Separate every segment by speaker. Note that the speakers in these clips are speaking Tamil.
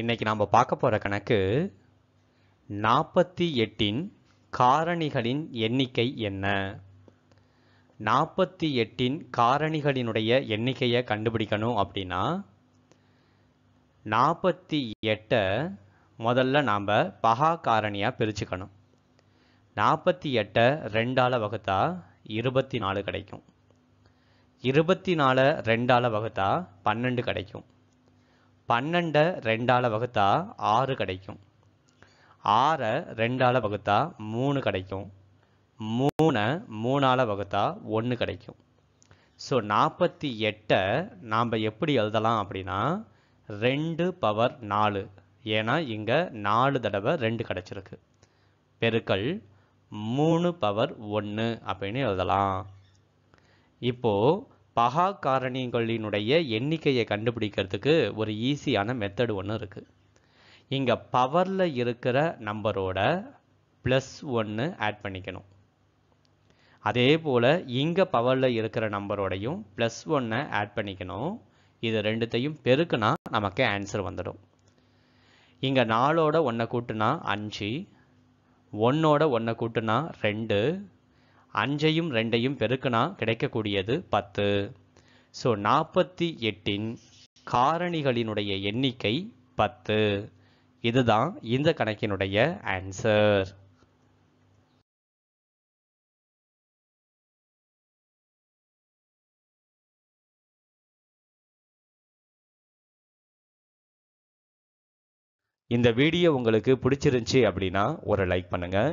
Speaker 1: இன்னைக்கு நாம் பார்க்க போகிற கணக்கு நாற்பத்தி எட்டின் காரணிகளின் எண்ணிக்கை என்ன நாற்பத்தி எட்டின் காரணிகளினுடைய எண்ணிக்கையை கண்டுபிடிக்கணும் அப்படின்னா நாற்பத்தி எட்டை முதல்ல நாம் பகா காரணியாக பிரிச்சுக்கணும் நாற்பத்தி எட்டை ரெண்டால் வகுத்தா இருபத்தி நாலு கிடைக்கும் இருபத்தி நாலு ரெண்டால் வகுத்தா பன்னெண்டு கிடைக்கும் பன்னெண்டை ரெண்டால் வகுத்தா ஆறு கிடைக்கும் ஆறை ரெண்டால் வகுத்தா மூணு கிடைக்கும் மூணை மூணால் வகுத்தா ஒன்று கிடைக்கும் ஸோ நாற்பத்தி எட்டை நாம் எப்படி எழுதலாம் அப்படின்னா ரெண்டு பவர் நாலு ஏன்னா இங்கே நாலு தடவை ரெண்டு கிடச்சிருக்கு பெருக்கல் மூணு பவர் ஒன்று அப்படின்னு எழுதலாம் இப்போது பகா காரணிகளினுடைய எண்ணிக்கையை கண்டுபிடிக்கிறதுக்கு ஒரு ஈஸியான மெத்தடு ஒன்று இருக்குது இங்கே பவரில் இருக்கிற நம்பரோட ப்ளஸ் ஒன்று ஆட் பண்ணிக்கணும் அதே போல் இங்கே பவரில் இருக்கிற நம்பரோடையும் ப்ளஸ் ஒன்னை ஆட் பண்ணிக்கணும் இது ரெண்டுத்தையும் பெருக்குனா நமக்கு ஆன்சர் வந்துடும் இங்கே நாலோட ஒன்றை கூட்டுனா அஞ்சு ஒன்னோட ஒன்றை கூட்டுனா ரெண்டு அஞ்சையும் ரெண்டையும் பெருக்குனா கிடைக்கக்கூடியது பத்து ஸோ நாற்பத்தி எட்டின் காரணிகளினுடைய எண்ணிக்கை பத்து இதுதான் இந்த கணக்கினுடைய ஆன்சர் இந்த வீடியோ உங்களுக்கு பிடிச்சிருந்துச்சி அப்படின்னா ஒரு லைக் பண்ணுங்கள்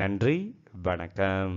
Speaker 1: நன்றி வணக்கம்